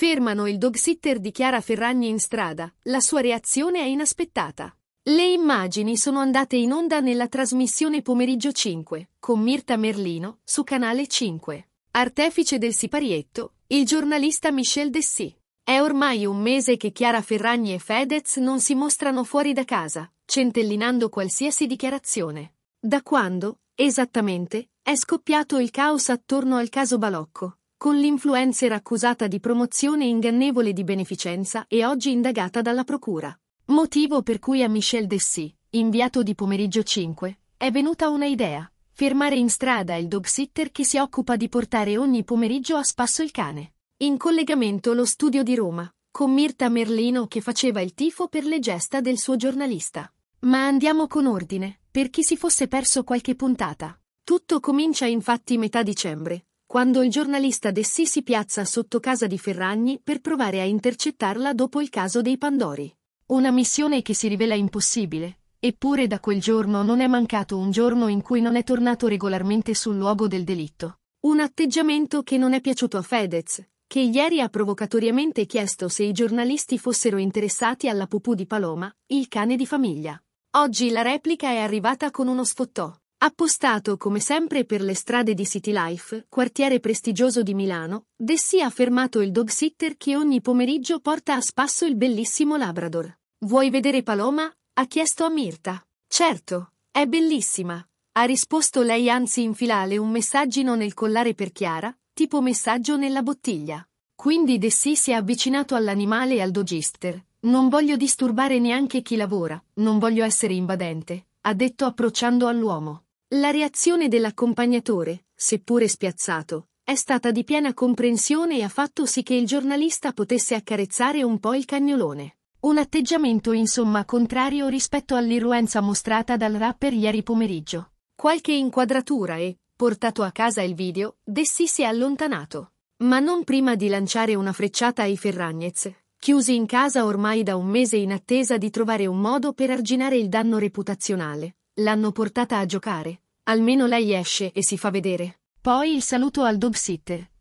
Fermano il dog sitter di Chiara Ferragni in strada. La sua reazione è inaspettata. Le immagini sono andate in onda nella trasmissione Pomeriggio 5 con Mirta Merlino su Canale 5. Artefice del siparietto, il giornalista Michel Dessy. È ormai un mese che Chiara Ferragni e Fedez non si mostrano fuori da casa, centellinando qualsiasi dichiarazione. Da quando, esattamente, è scoppiato il caos attorno al caso Balocco, con l'influencer accusata di promozione ingannevole di beneficenza e oggi indagata dalla procura. Motivo per cui a Michel Dessy, inviato di pomeriggio 5, è venuta una idea, fermare in strada il dog sitter che si occupa di portare ogni pomeriggio a spasso il cane. In collegamento lo studio di Roma, con Mirta Merlino che faceva il tifo per le gesta del suo giornalista. Ma andiamo con ordine, per chi si fosse perso qualche puntata. Tutto comincia infatti metà dicembre, quando il giornalista Dessì si piazza sotto casa di Ferragni per provare a intercettarla dopo il caso dei Pandori. Una missione che si rivela impossibile, eppure da quel giorno non è mancato un giorno in cui non è tornato regolarmente sul luogo del delitto. Un atteggiamento che non è piaciuto a Fedez, che ieri ha provocatoriamente chiesto se i giornalisti fossero interessati alla pupù di Paloma, il cane di famiglia. Oggi la replica è arrivata con uno sfottò. Appostato come sempre per le strade di City Life, quartiere prestigioso di Milano, Dessì ha fermato il dog sitter che ogni pomeriggio porta a spasso il bellissimo Labrador. Vuoi vedere Paloma? ha chiesto a Mirta. Certo, è bellissima. Ha risposto lei anzi in filale un messaggino nel collare per Chiara, tipo messaggio nella bottiglia. Quindi Dessì si è avvicinato all'animale e al dogister. Non voglio disturbare neanche chi lavora, non voglio essere invadente, ha detto approcciando all'uomo. La reazione dell'accompagnatore, seppure spiazzato, è stata di piena comprensione e ha fatto sì che il giornalista potesse accarezzare un po' il cagnolone. Un atteggiamento insomma contrario rispetto all'irruenza mostrata dal rapper ieri pomeriggio. Qualche inquadratura e, portato a casa il video, Dessi si è allontanato. Ma non prima di lanciare una frecciata ai Ferragnez, chiusi in casa ormai da un mese in attesa di trovare un modo per arginare il danno reputazionale. L'hanno portata a giocare. Almeno lei esce e si fa vedere. Poi il saluto al dog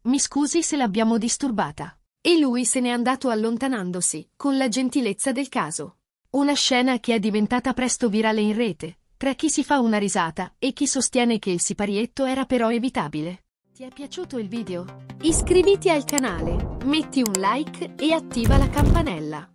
Mi scusi se l'abbiamo disturbata. E lui se n'è andato allontanandosi, con la gentilezza del caso. Una scena che è diventata presto virale in rete, tra chi si fa una risata e chi sostiene che il siparietto era però evitabile. Ti è piaciuto il video? Iscriviti al canale, metti un like e attiva la campanella.